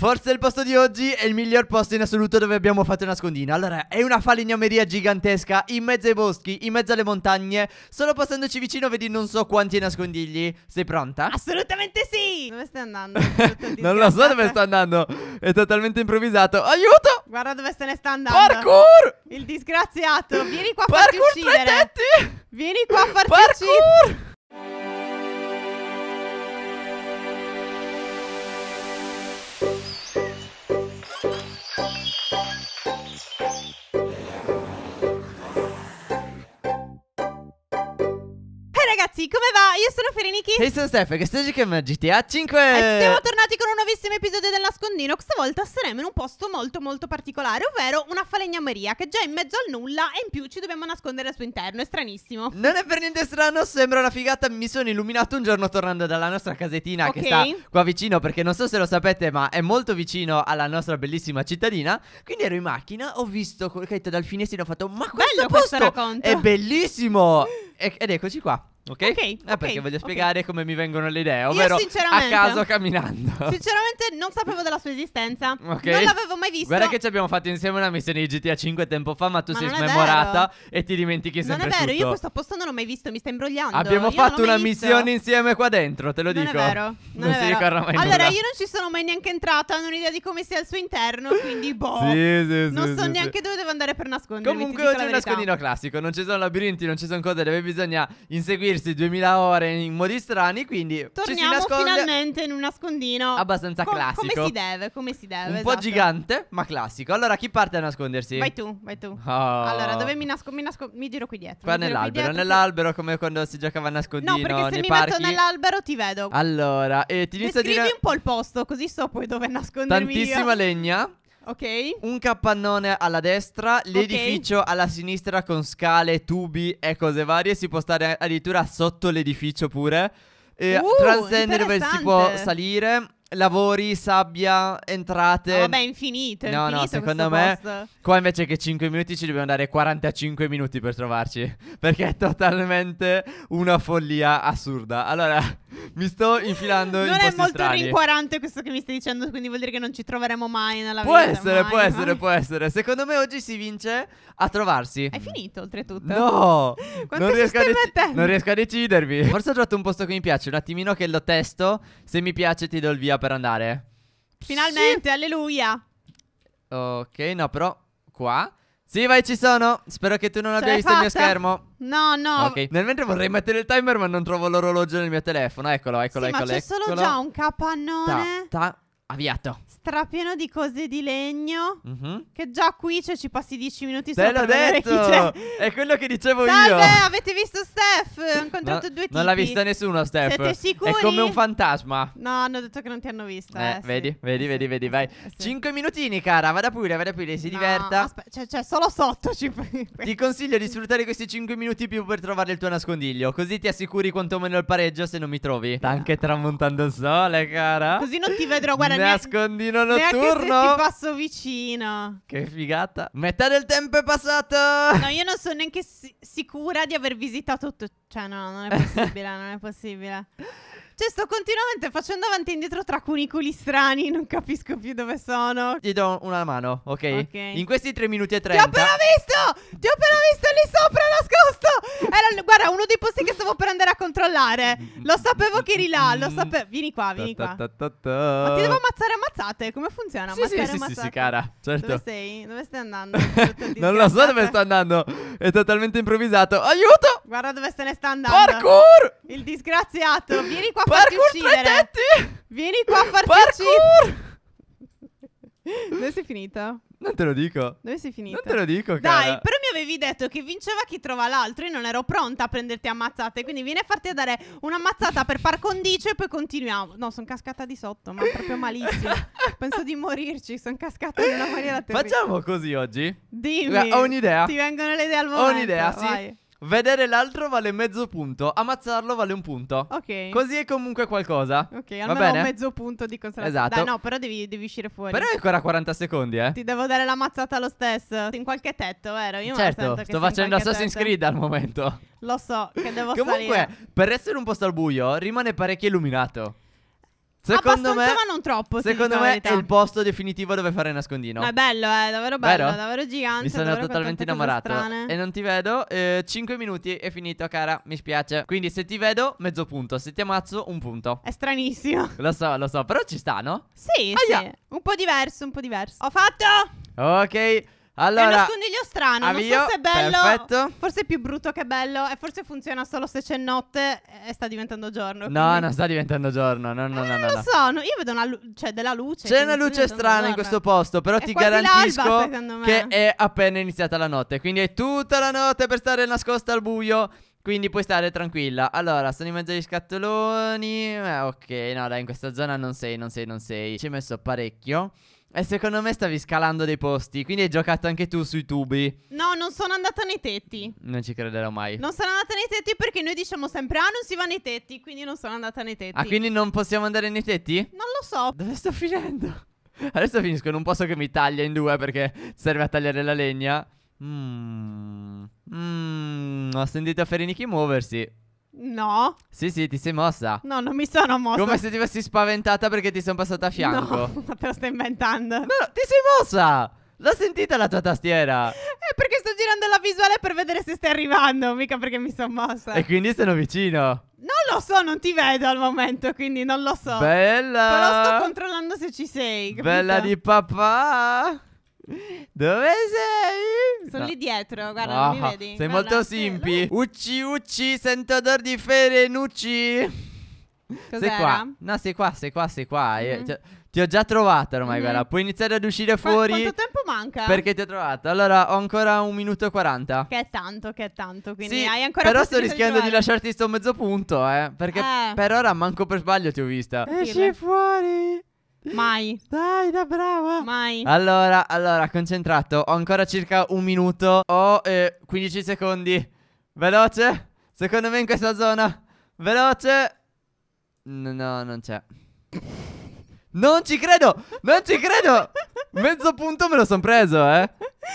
Forse il posto di oggi è il miglior posto in assoluto dove abbiamo fatto nascondino. Allora, è una falegnameria gigantesca in mezzo ai boschi, in mezzo alle montagne. Solo passandoci vicino vedi non so quanti nascondigli. Sei pronta? Assolutamente sì! Dove stai andando? non lo so dove sto andando. È totalmente improvvisato. Aiuto! Guarda dove se ne sta andando. Parkour! Il disgraziato. Vieni qua a farti uccidere. Parkour Vieni qua a farti Parkour! uccidere. Parkour! ragazzi, come va? Io sono Fereniki E sono Steph, che stai giocando a GTA 5 E siamo tornati con un nuovissimo episodio del nascondino Questa volta saremo in un posto molto molto particolare Ovvero una falegnameria che è già in mezzo al nulla E in più ci dobbiamo nascondere al suo interno, è stranissimo Non è per niente strano, sembra una figata Mi sono illuminato un giorno tornando dalla nostra casetina okay. Che sta qua vicino, perché non so se lo sapete Ma è molto vicino alla nostra bellissima cittadina Quindi ero in macchina, ho visto ho detto dal finestrino Ho fatto, ma questo Bello posto questo è bellissimo ed eccoci qua. Ok? okay, ah, okay perché voglio spiegare okay. come mi vengono le idee, ovvero Io a caso camminando. Sinceramente non sapevo della sua esistenza. Okay. Non l'avevo mai vista. Guarda che ci abbiamo fatto insieme una missione di GTA 5 tempo fa, ma tu ma sei smemorata e ti dimentichi sempre Non è vero, tutto. io questo posto non l'ho mai visto, mi sta imbrogliando. Abbiamo io fatto una missione insieme qua dentro, te lo non dico. Non è vero. Non, si ricorda mai Allora, nulla. io non ci sono mai neanche entrata, non ho idea di come sia al suo interno, quindi boh. sì, sì, non sì, so sì, neanche sì. dove devo andare per nascondermi. Comunque oggi è un nascondino classico, non ci sono labirinti, non ci sono cose, dove bisogna inseguirsi divertirsi 2000 ore in modi strani, quindi Torniamo finalmente in un nascondino abbastanza com- classico. Come si deve, come si deve. Un esatto. po' gigante, ma classico. Allora chi parte a nascondersi? Vai tu, vai tu. Oh. Allora, dove mi nascondo? Mi, nasco- mi giro qui dietro. Qua nell'albero, dietro, nell'albero come quando si giocava a nascondino No, perché se mi parchi. metto nell'albero ti vedo. Allora, e ti inizio a dire Scrivi un po' il posto, così so poi dove nascondermi Tantissima io. legna Ok. Un capannone alla destra, l'edificio alla sinistra con scale, tubi e cose varie. Si può stare addirittura sotto l'edificio pure. E uh, transgender dove si può salire lavori, sabbia, entrate. Oh, vabbè, infinite. No, no, secondo me. Post. Qua invece che 5 minuti ci dobbiamo dare 45 minuti per trovarci. Perché è totalmente una follia assurda. Allora, mi sto infilando in non in Non è molto rincuorante questo che mi stai dicendo, quindi vuol dire che non ci troveremo mai nella può vita. Essere, mai, può mai. essere, può essere. Secondo me oggi si vince a trovarsi. È finito, oltretutto. No! non riesco, dec- non riesco a decidervi. Forse ho trovato un posto che mi piace, un attimino che lo testo. Se mi piace ti do il via per andare? Finalmente, sì. alleluia. Ok, no, però qua. Sì, vai, ci sono. Spero che tu non abbia visto fatta. il mio schermo. No, no. Ok. Nel mentre vorrei mettere il timer, ma non trovo l'orologio nel mio telefono. Eccolo, eccolo, sì, eccolo. Ma c'è solo già un capannone. Ta, ta avviato. Strapieno di cose di legno. Mm-hmm. Che già qui cioè, ci passi dieci minuti Te solo l'ho detto! Cioè. È quello che dicevo Salve, io. Vabbè, avete visto Steph? Ho incontrato no, due tipi. Non l'ha vista nessuno, Steph. Siete sicuri? È come un fantasma. No, hanno detto che non ti hanno vista. Eh, eh, vedi, sì. vedi, vedi, vedi, vai. Eh, sì. Cinque minutini, cara. Vada pure, vada pure. Si no, diverta. Aspe- cioè, cioè, solo sotto. Ci... ti consiglio di sfruttare questi cinque minuti più per trovare il tuo nascondiglio. Così ti assicuri quantomeno il pareggio se non mi trovi. Sta anche tramontando il sole, cara. Così non ti vedrò. Guarda, Nascondino notturno. Neanche ti passo vicino. Che figata. Metà del tempo è passato. No, io non sono neanche si- sicura di aver visitato tutto. Cioè, no, non è possibile, non è possibile. Cioè, sto continuamente facendo avanti e indietro tra cunicoli strani. Non capisco più dove sono. Ti do una mano, ok? okay. In questi tre minuti e 30. Ti ho appena visto! Ti ho appena visto lì sopra nascosto! Era, guarda, uno dei posti che stavo per andare a controllare. Lo sapevo che eri là. Lo sapevo. Vieni qua, vieni qua. Ta ta ta Ma ti devo ammazzare ammazzate? Come funziona? Sì, ammazzare sì, ammazzate. Sì, sì, cara. Certo. Dove sei? Dove stai andando? non lo so dove sto andando. È totalmente improvvisato. Aiuto! Guarda dove se ne sta andando. Parkour! Il disgraziato. Vieni qua a farti Parkour uccidere. Parkour Vieni qua a farti uccidere. Parkour! Dove sei finita? Non te lo dico. Dove sei finita? Non te lo dico, cara. Dai, però mi avevi detto che vinceva chi trova l'altro. Io non ero pronta a prenderti ammazzate. Quindi vieni a farti dare un'ammazzata per par condicio e poi continuiamo. No, sono cascata di sotto, ma proprio malissimo. Penso di morirci. Sono cascata in una maniera terribile. Facciamo così oggi? Dimmi. Ho un'idea. Ti vengono le idee al momento. Ho un'idea, sì. Vai. Vedere l'altro vale mezzo punto, ammazzarlo vale un punto. Ok. Così è comunque qualcosa. Ok, almeno Va bene? mezzo punto di consolazione. Esatto. Dai, no, però devi, devi, uscire fuori. Però è ancora 40 secondi, eh. Ti devo dare la mazzata lo stesso. In qualche tetto, vero? Io certo, sto facendo Assassin's tetto. Creed al momento. Lo so, che devo comunque, Comunque, per essere un posto al buio, rimane parecchio illuminato. Secondo me, ma non troppo. Secondo me è il posto definitivo dove fare nascondino. Ma È bello, eh, è davvero bello, Vero? davvero gigante. Mi sono totalmente innamorato. E non ti vedo. Eh, 5 minuti è finito, cara. Mi spiace. Quindi se ti vedo, mezzo punto. Se ti ammazzo, un punto. È stranissimo. Lo so, lo so. Però ci sta, no? Sì, Aia. sì. Un po' diverso, un po' diverso. Ho fatto! Ok. Allora, è uno scondriglio strano. Avvio, non so se è bello. Perfetto. Forse è più brutto che bello. E forse funziona solo se c'è notte e sta diventando giorno. Quindi... No, non sta diventando giorno. No, no, eh, no, non lo no. so. io vedo una lu- cioè, della luce. C'è una luce strana in questo posto. Però è ti garantisco che è appena iniziata la notte. Quindi è tutta la notte per stare nascosta al buio. Quindi puoi stare tranquilla. Allora, sono in mezzo agli scattoloni. Eh, ok, no, dai, in questa zona non sei, non sei, non sei. Ci hai messo parecchio. E secondo me stavi scalando dei posti, quindi hai giocato anche tu sui tubi. No, non sono andata nei tetti. Non ci crederò mai. Non sono andata nei tetti perché noi diciamo sempre, ah, non si va nei tetti, quindi non sono andata nei tetti. Ah, quindi non possiamo andare nei tetti? Non lo so. Dove sto finendo? Adesso finisco in un posto che mi taglia in due perché serve a tagliare la legna. Mmm. Mm, ho sentito Ferenichi muoversi. No. Sì, sì, ti sei mossa. No, non mi sono mossa. Come se ti fossi spaventata perché ti sono passata a fianco. No, te lo sto inventando. No, no ti sei mossa. L'ho sentita la tua tastiera. È perché sto girando la visuale per vedere se stai arrivando, mica perché mi sono mossa. E quindi sono vicino. Non lo so, non ti vedo al momento, quindi non lo so. Bella. Però sto controllando se ci sei. Capito? Bella di papà. Dove sei? Sono no. lì dietro, guarda, oh, non mi ah, vedi. Sei guarda, molto simpi. Ucci, ucci, sento odor di ferenucci. Cos'era? Sei qua. No, sei qua, sei qua, sei qua. Mm-hmm. Io, ti ho già trovata ormai, mm-hmm. guarda. Puoi iniziare ad uscire Qu- fuori. Quanto tempo manca? Perché ti ho trovata. Allora, ho ancora un minuto e quaranta Che è tanto, che è tanto. Quindi sì, hai ancora Però sto rischiando di, di, lasciarti sto mezzo punto, eh. Perché eh. per ora manco per sbaglio ti ho vista. Esci fuori. Mai. Dai, da brava. Mai. Allora, allora, concentrato. Ho ancora circa un minuto. Ho eh, 15 secondi. Veloce. Secondo me in questa zona. Veloce. No, non c'è. Non ci credo! Non ci credo! Mezzo punto me lo son preso, eh.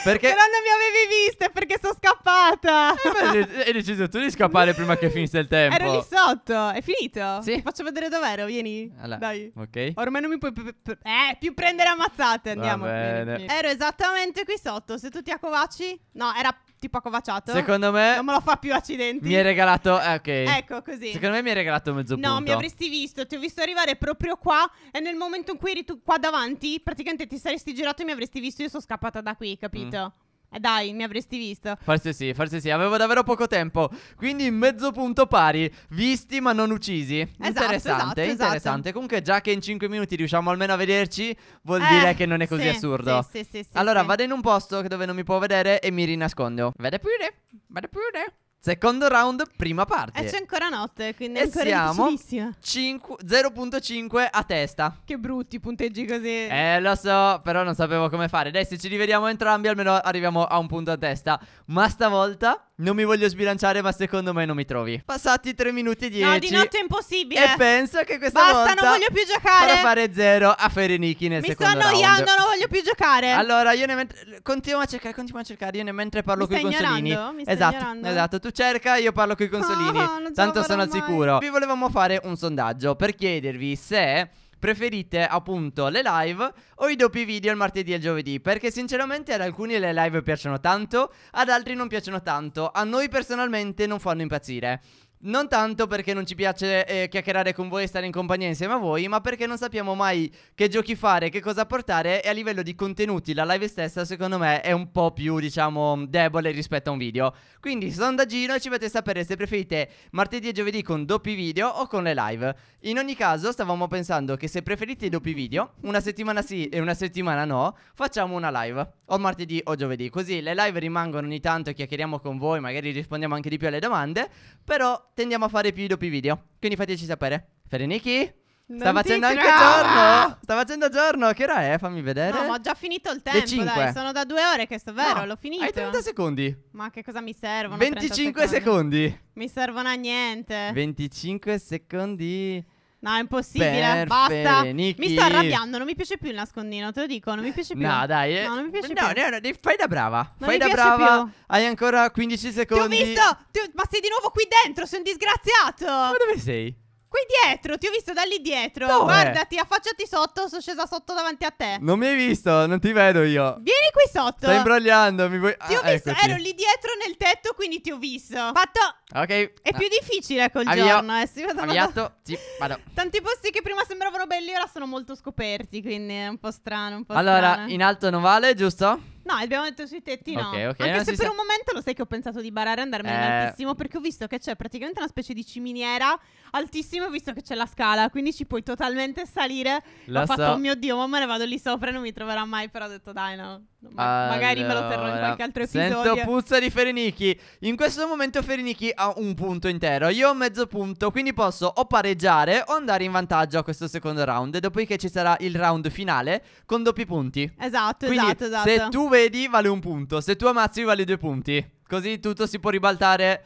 Perché... Però non mi avevi vista perché sono scappata. Eh, hai deciso tu di scappare prima che finisse il tempo. Ero lì sotto, è finito. Sì. Ti faccio vedere dov'ero, vieni. Allora, Dai. Ok. Ormai non mi puoi p- p- eh, più prendere ammazzate. Andiamo. Vieni, vieni. Ero esattamente qui sotto. Se tu ti accovacci, no, era tipo accovacciato. Secondo me. Non me lo fa più accidenti. Mi hai regalato. Eh, ok. Ecco così. Secondo me mi hai regalato mezzo no, punto. No, mi avresti visto. Ti ho visto arrivare proprio qua. E nel momento in cui eri tu qua davanti, praticamente ti saresti girato e mi avresti visto. Io sono scappata da qui, capito? capito. Mm. Eh dai, mi avresti visto. Forse sì, forse sì. Avevo davvero poco tempo. Quindi mezzo punto pari. Visti ma non uccisi. Esatto, esatto interessante, esatto, interessante. Esatto. Comunque, già che in 5 minuti riusciamo almeno a vederci, vuol eh, dire che non è così sì, assurdo. Sì, sì, sì. sì allora sì. vado in un posto dove non mi può vedere e mi rinascondo. Vede pure. Vede pure. Secondo round, prima parte. E eh, c'è ancora notte, quindi è e ancora siamo 0.5 a testa. Che brutti punteggi così. Eh, lo so, però non sapevo come fare. Dai, se ci rivediamo entrambi, almeno arriviamo a un punto a testa. Ma stavolta non mi voglio sbilanciare, ma secondo me non mi trovi. Passati 3 minuti e 10. No, di notte è impossibile. E penso che questa Basta, volta non voglio più giocare. Farò fare 0 a Fereniki nel mi secondo Mi sto annoiando, non voglio più giocare. Allora, io ne mentre continuo a cercare, continuo a cercare. Io ne mentre parlo con i consolini. Mi stai esatto, ignorando. esatto. Tu cerca, io parlo con i consolini. Oh, Tanto sono al sicuro. Vi volevamo fare un sondaggio per chiedervi se preferite appunto le live o i doppi video il martedì e il giovedì, perché sinceramente ad alcuni le live piacciono tanto, ad altri non piacciono tanto, a noi personalmente non fanno impazzire. Non tanto perché non ci piace eh, chiacchierare con voi e stare in compagnia insieme a voi, ma perché non sappiamo mai che giochi fare, che cosa portare e a livello di contenuti la live stessa secondo me è un po' più diciamo debole rispetto a un video. Quindi sondaggino e ci fate sapere se preferite martedì e giovedì con doppi video o con le live. In ogni caso stavamo pensando che se preferite i doppi video, una settimana sì e una settimana no, facciamo una live o martedì o giovedì. Così le live rimangono ogni tanto e chiacchieriamo con voi, magari rispondiamo anche di più alle domande, però tendiamo a fare più i doppi video. Quindi fateci sapere. Fereniki? sta facendo anche giorno. Sta facendo giorno. Che ora è? Fammi vedere. No, ma ho già finito il tempo. Le 5. Dai, sono da due ore che sto vero. No, l'ho finito. Hai 30 secondi. Ma che cosa mi servono? 25 secondi. secondi. Mi servono a niente. 25 secondi. No, è impossibile. Per Basta. Nichi. Mi sto arrabbiando. Non mi piace più il nascondino, te lo dico. Non mi piace più. No, dai. Eh. No, non mi piace no, più. No, no, fai da brava. Non fai da brava. Più. Hai ancora 15 secondi. Ti ho visto. Ti Ma sei di nuovo qui dentro. Sei un disgraziato. Ma dove sei? qui dietro, ti ho visto da lì dietro. Dove? Guardati, affacciati sotto, sono scesa sotto davanti a te. Non mi hai visto, non ti vedo io. Vieni qui sotto. Stai imbrogliando, mi vuoi... Ti ho ah, visto, eccoti. ero lì dietro nel tetto, quindi ti ho visto. Fatto. Ok. È più difficile col Avvio. giorno, eh. Sì, vado, Avviato. Sì, vado. Tanti posti che prima sembravano belli ora sono molto scoperti, quindi è un po' strano, un po' Allora, strano. in alto non vale, giusto? abbiamo detto sui tetti no. Okay, okay. Anche ah, se per sa... un momento lo sai che ho pensato di barare e andarmene eh... altissimo perché ho visto che c'è praticamente una specie di ciminiera altissima, ho visto che c'è la scala, quindi ci puoi totalmente salire. Lo ho so. fatto, oh mio Dio, ma me ne vado lì sopra e non mi troverà mai, però ho detto dai no. Ma- magari me lo terrò in qualche altro episodio. Sento puzza di Ferinichi. In questo momento Ferinichi ha un punto intero. Io ho mezzo punto. Quindi posso o pareggiare o andare in vantaggio a questo secondo round. Dopodiché ci sarà il round finale con doppi punti. Esatto, quindi esatto, esatto. Se tu vedi, vale un punto. Se tu ammazzi, vale due punti. Così tutto si può ribaltare.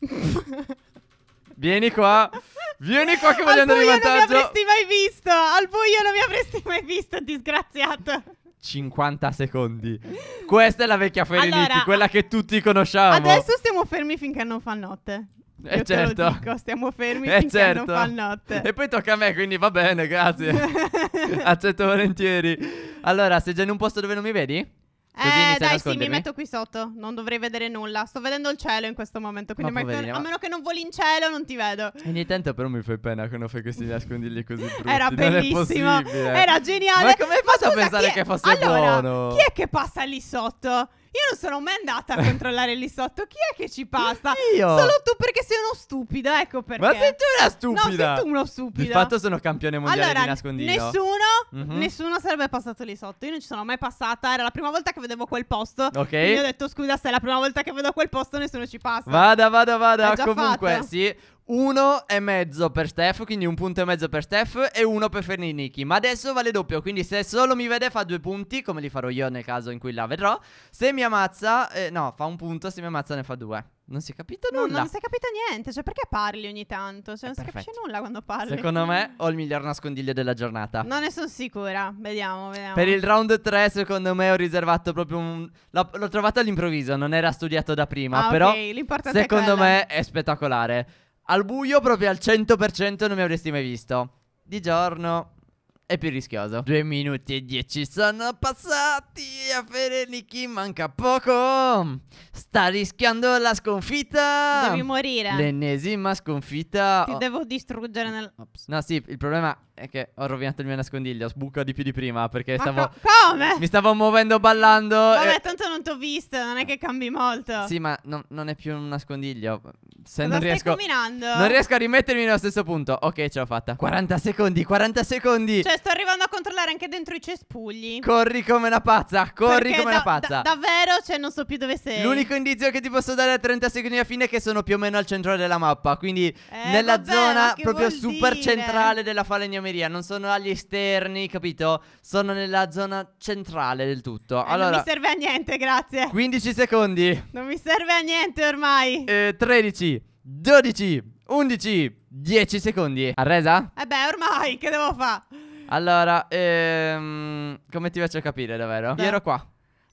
Vieni qua. Vieni qua che voglio andare in vantaggio. Al buio non mi avresti mai visto. Al buio non mi avresti mai visto, disgraziato. 50 secondi. Questa è la vecchia Fereniti, allora, quella che tutti conosciamo. Adesso stiamo fermi finché non fa notte. E eh certo. Dico, stiamo fermi eh finché certo. non fa notte. E poi tocca a me, quindi va bene, grazie. Accetto volentieri. Allora, sei già in un posto dove non mi vedi? Eh, dai, sì, mi metto qui sotto. Non dovrei vedere nulla. Sto vedendo il cielo in questo momento. Quindi, ma poverina, non... ma... a meno che non voli in cielo, non ti vedo. Ogni tanto, però, mi fai pena quando fai questi nascondigli così brutti. Era bellissimo. Era geniale. Ma come hai fatto a pensare che fosse allora, buono? Chi è che passa lì sotto? Io non sono mai andata a controllare lì sotto. Chi è che ci passa? Io. Solo tu perché sei uno stupido, ecco perché. Ma sei tu una stupida. No, sei tu uno stupido. Di fatto sono campione mondiale allora, di nascondiglio. Nessuno, mm-hmm. nessuno sarebbe passato lì sotto. Io non ci sono mai passata. Era la prima volta che vedevo quel posto. Ok. Quindi ho detto, scusa, se è la prima volta che vedo quel posto, nessuno ci passa. Vada, vada, vada. Comunque, fatta. sì. Uno e mezzo per Steph, quindi un punto e mezzo per Steph e uno per Ferniniki. Ma adesso vale doppio, quindi se solo mi vede fa due punti, come li farò io nel caso in cui la vedrò. Se mi ammazza, eh, no, fa un punto, se mi ammazza ne fa due. Non si è capito no, nulla. Non si è capito niente, cioè perché parli ogni tanto? Cioè eh, non si capisce nulla quando parli. Secondo me ho il miglior nascondiglio della giornata. Non ne sono sicura, vediamo, vediamo. Per il round 3 secondo me ho riservato proprio un... L'ho, trovato all'improvviso, non era studiato da prima, ah, però... Okay. L'importante secondo me è spettacolare. Al buio proprio al 100% non mi avresti mai visto. Di giorno è più rischioso. Due minuti e dieci sono passati. A Ferenichi manca poco. Sta rischiando la sconfitta. Devi morire. L'ennesima sconfitta. Ti devo distruggere nel. Ops. No, sì, il problema è che ho rovinato il mio nascondiglio, sbuca di più di prima perché Ma stavo... come? Mi stavo muovendo ballando Vabbè, e... tanto non t'ho visto, non è che cambi molto Sì, ma no, non è più un nascondiglio Se Cosa non riesco... combinando? Non riesco a rimettermi nello stesso punto Ok, ce l'ho fatta 40 secondi, 40 secondi Cioè, sto arrivando a controllare anche dentro i cespugli Corri come una pazza, corri perché come una pazza da Davvero, cioè, non so più dove sei L'unico indizio che ti posso dare a 30 secondi alla fine è che sono più o meno al centro della mappa Quindi eh, nella vabbè, zona proprio super dire? centrale della falegnameria gendarmeria, non sono agli esterni, capito? Sono nella zona centrale del tutto. Eh, non mi serve a niente, grazie. 15 secondi. Non mi serve a niente ormai. Eh, 13, 12, 11, 10 secondi. Arresa? Eh beh, ormai, che devo fare? Allora, ehm, come ti faccio capire davvero? Beh. Io ero qua.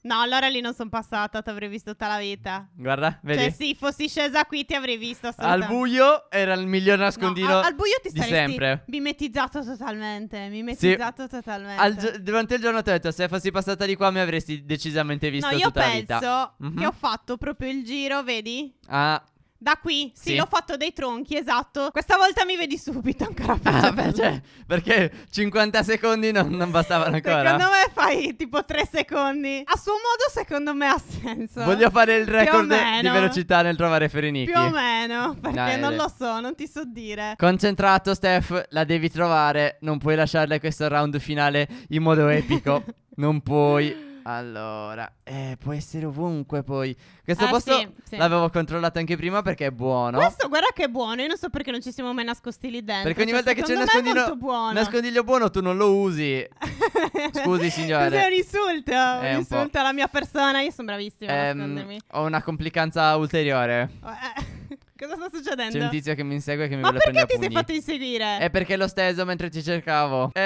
No, allora lì non sono passata, ti avrei visto tutta la vita. Guarda, cioè, vedi? Cioè, sì, fossi scesa qui ti avrei visto Al buio era il miglior nascondino no, al, al buio ti di sempre. mimetizzato totalmente, mimetizzato sì. totalmente. Al, durante il giorno ti ho detto, se fossi passata di qua mi avresti decisamente visto no, tutta la vita. io penso che mhm. ho fatto proprio il giro, vedi? Ah, da qui? Sì, sì, l'ho fatto dei tronchi, esatto. Questa volta mi vedi subito ancora ah, beh, cioè, perché 50 secondi non, non, bastavano ancora. Secondo me fai tipo 3 secondi. A suo modo, secondo me ha senso. Voglio fare il record di velocità nel trovare Ferenicchi. Più o meno, perché Dai, non lo so, non ti so dire. Concentrato, Steph, la devi trovare. Non puoi lasciarle questo round finale in modo epico. non puoi. Allora, eh, può essere ovunque poi. Questo ah, posto sì, sì. l'avevo controllato anche prima perché è buono. Questo guarda che è buono, io non so perché non ci siamo mai nascosti lì dentro. Perché ogni cioè, volta che c'è un nascondiglio buono. nascondiglio buono tu non lo usi. Scusi signore. Cos'è un insulto? È un insulto alla mia persona, io sono bravissima ehm, Ho una complicanza ulteriore. Oh, eh, cosa sta succedendo? C'è un tizio che mi insegue e che mi Ma vuole prendere Ma perché ti sei fatto inseguire? È perché l'ho steso mentre ti cercavo. Eh,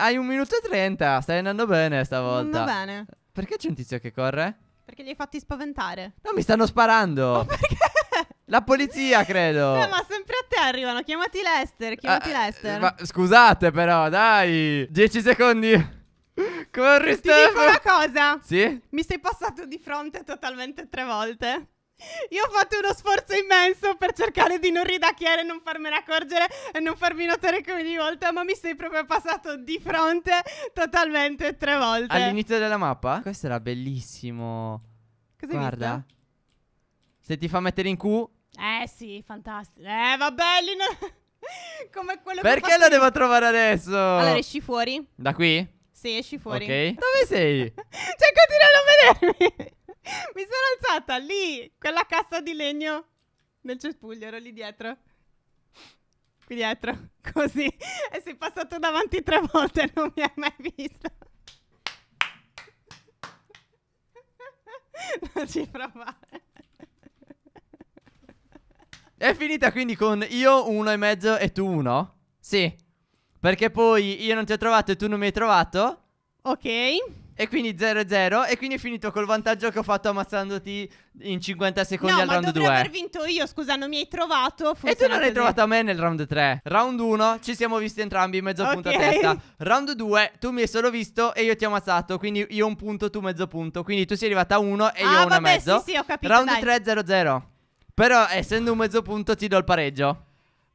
hai un minuto e trenta, stai andando bene stavolta. Andando bene. Perché c'è un tizio che corre? Perché li hai fatti spaventare. No, mi stanno sparando. Ma perché? La polizia, credo. No, eh, ma sempre a te arrivano. Chiamati Lester. Chiamati uh, Lester. Ma scusate, però, dai. 10 secondi. Corri, Stefano. Ti dico una cosa. Sì? Mi sei passato di fronte totalmente tre volte. Io ho fatto uno sforzo immenso per cercare di non ridacchiare, non farmene accorgere e non farmi notare come ogni volta, ma mi sei proprio passato di fronte totalmente tre volte. All'inizio della mappa? Questo era bellissimo. Cosa Guarda. Se ti fa mettere in Q... Eh sì, fantastico. Eh vabbè, lì non... Come quello Perché che Perché la devo trovare adesso? Allora esci fuori. Da qui? Sì, esci fuori. Ok. Dove sei? cioè, continua a non vedermi. Mi sono alzata lì, quella cassa di legno nel cespuglio, ero lì dietro. Qui dietro, così. E sei passato davanti tre volte e non mi hai mai visto. Non ci provare. È finita quindi con io uno e mezzo e tu uno? Sì. Perché poi io non ti ho trovato e tu non mi hai trovato? Ok. E quindi 0-0. E quindi è finito col vantaggio che ho fatto ammazzandoti in 50 secondi no, al round 2. No, ma dovrei aver vinto io, scusa, non mi hai trovato. E tu non l'hai trovato a me nel round 3. Round 1, ci siamo visti entrambi, mezzo okay. punto a testa. Round 2, tu mi hai solo visto e io ti ho ammazzato. Quindi io un punto, tu mezzo punto. Quindi tu sei arrivata a 1 e ah, io a 1 e mezzo. Sì, sì, ho capito. Round dai. 3, 0-0. Però essendo un mezzo punto ti do il pareggio.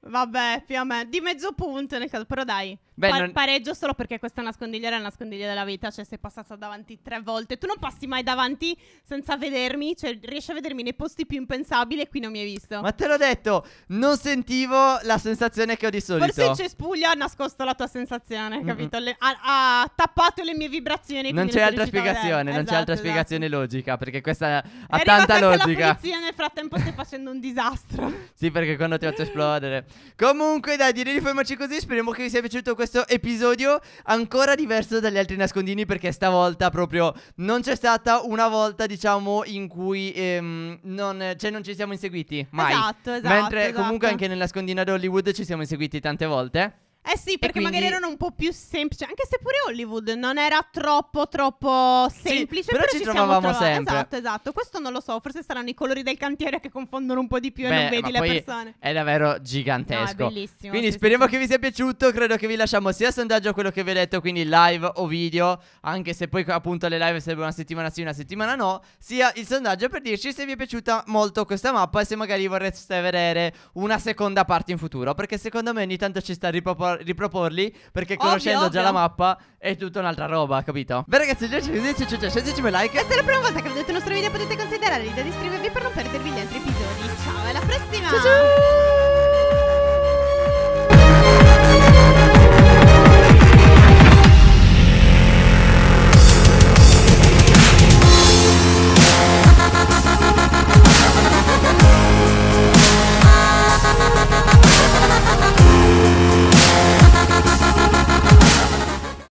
Vabbè, più o meno Di mezzo punto nel caso, però dai. Beh, pa- non... Pareggio solo perché questa nascondiglia è la nascondiglia della vita, cioè sei passata davanti tre volte. Tu non passi mai davanti senza vedermi, cioè riesci a vedermi nei posti più impensabili e qui non mi hai visto. Ma te l'ho detto, non sentivo la sensazione che ho di solito. Forse il cespuglio ha nascosto la tua sensazione, mm-hmm. capito? Le, ha, ha, tappato le mie vibrazioni. Non c'è altra spiegazione, non esatto, c'è altra esatto. spiegazione logica, perché questa ha è tanta logica. La polizia nel frattempo stai facendo un disastro. sì, perché quando ti faccio esplodere. Comunque dai, direi di fermarci così, speriamo che vi sia piaciuto questo questo episodio ancora diverso dagli altri nascondini perché stavolta proprio non c'è stata una volta diciamo in cui ehm, non, cioè non ci siamo inseguiti mai. Esatto, esatto. Mentre esatto. comunque anche nel nascondino ad Hollywood ci siamo inseguiti tante volte. Eh sì, perché quindi... magari erano un po' più semplici, anche se pure Hollywood non era troppo troppo semplice, sì, però, però ci, ci trovavamo trova- sempre. Esatto, esatto. Questo non lo so, forse saranno i colori del cantiere che confondono un po' di più Beh, e non vedi le persone. È davvero gigantesco. No, è bellissimo. Quindi sì, speriamo sì. che vi sia piaciuto, credo che vi lasciamo sia il sondaggio a quello che vi ho detto, quindi live o video, anche se poi appunto le live sarebbero una settimana sì, una settimana no, sia il sondaggio per dirci se vi è piaciuta molto questa mappa e se magari vorreste vedere una seconda parte in futuro, perché secondo me ogni tanto ci sta ripopolando riproporli perché Ovvio, conoscendo già ovvio. la mappa è tutta un'altra roba, capito? Beh ragazzi, già ci vediamo, ci vediamo, ci vediamo, like. Se è la prima volta che vedete il nostro video potete considerare l'idea di iscrivervi per non perdervi gli altri episodi. Ciao, alla prossima! Ciao! ciao!